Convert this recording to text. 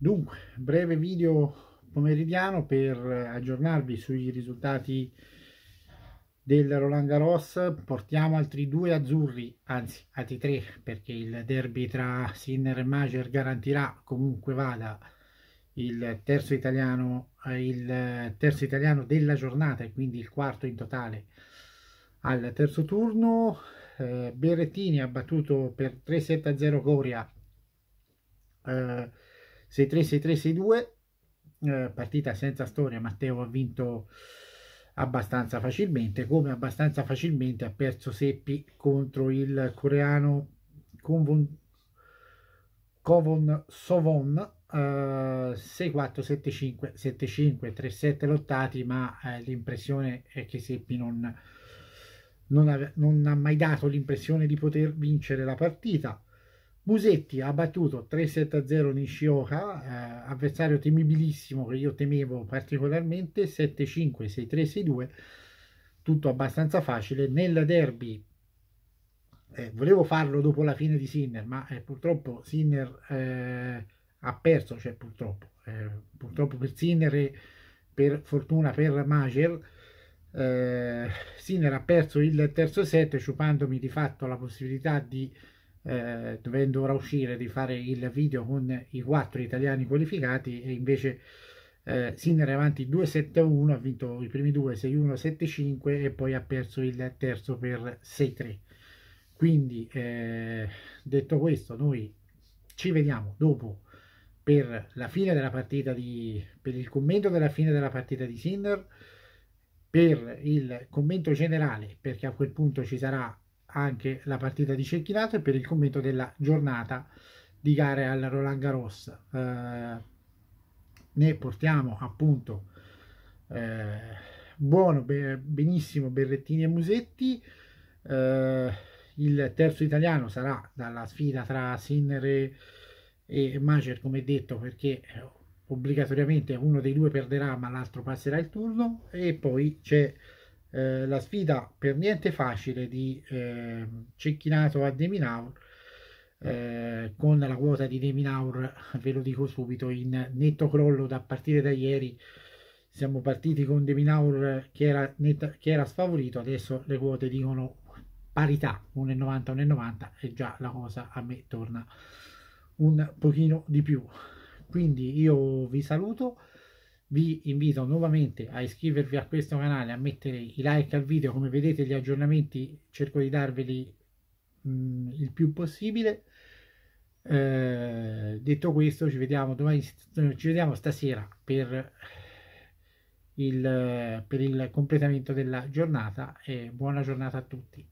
Dunque, breve video pomeridiano per eh, aggiornarvi sui risultati del Roland Garros. Portiamo altri due azzurri, anzi altri tre, perché il derby tra Sinner e Major garantirà comunque vada il terzo italiano, eh, il terzo italiano della giornata e quindi il quarto in totale al terzo turno. Eh, Berrettini ha battuto per 3-7-0 Coria. Eh, 6-3-6-3-6-2, eh, partita senza storia, Matteo ha vinto abbastanza facilmente, come abbastanza facilmente ha perso Seppi contro il coreano Konvon, Kovon Sovon, Uh, 6-4, 7-5, 7-5, 3-7 lottati, ma eh, l'impressione è che Seppi non, non, ave, non, ha mai dato l'impressione di poter vincere la partita. Musetti ha battuto 3-7-0 Nishioka, eh, avversario temibilissimo che io temevo particolarmente, 7-5, 6-3, 6-2, tutto abbastanza facile. Nel derby eh, volevo farlo dopo la fine di Sinner, ma eh, purtroppo Sinner eh, ha perso, cioè purtroppo, eh, purtroppo per Sinner e per fortuna per Mager, eh, Sinner ha perso il terzo set, sciupandomi di fatto la possibilità di eh, dovendo ora uscire di fare il video con i quattro italiani qualificati e invece eh, Sinner è avanti 2-7-1, ha vinto i primi due 6-1, 7-5 e poi ha perso il terzo per 6-3. Quindi eh, detto questo, noi ci vediamo dopo per la fine della partita di per il commento della fine della partita di Sinner per il commento generale perché a quel punto ci sarà anche la partita di Cecchinato e per il commento della giornata di gare al Roland Garros. Eh, ne portiamo appunto eh, buono, be- benissimo Berrettini e Musetti. Eh, il terzo italiano sarà dalla sfida tra Sinner e, e Macer, come detto, perché eh, obbligatoriamente uno dei due perderà ma l'altro passerà il turno e poi c'è eh, la sfida per niente facile di eh, Cecchinato a Deminaur eh, con la quota di Deminaur ve lo dico subito in netto crollo da partire da ieri siamo partiti con Deminaur che era, netta, che era sfavorito adesso le quote dicono parità 1,90 1,90 e già la cosa a me torna un pochino di più quindi io vi saluto vi invito nuovamente a iscrivervi a questo canale, a mettere i like al video, come vedete gli aggiornamenti cerco di darveli mh, mm, il più possibile. Eh, detto questo ci vediamo domani, ci vediamo stasera per il, per il completamento della giornata e buona giornata a tutti.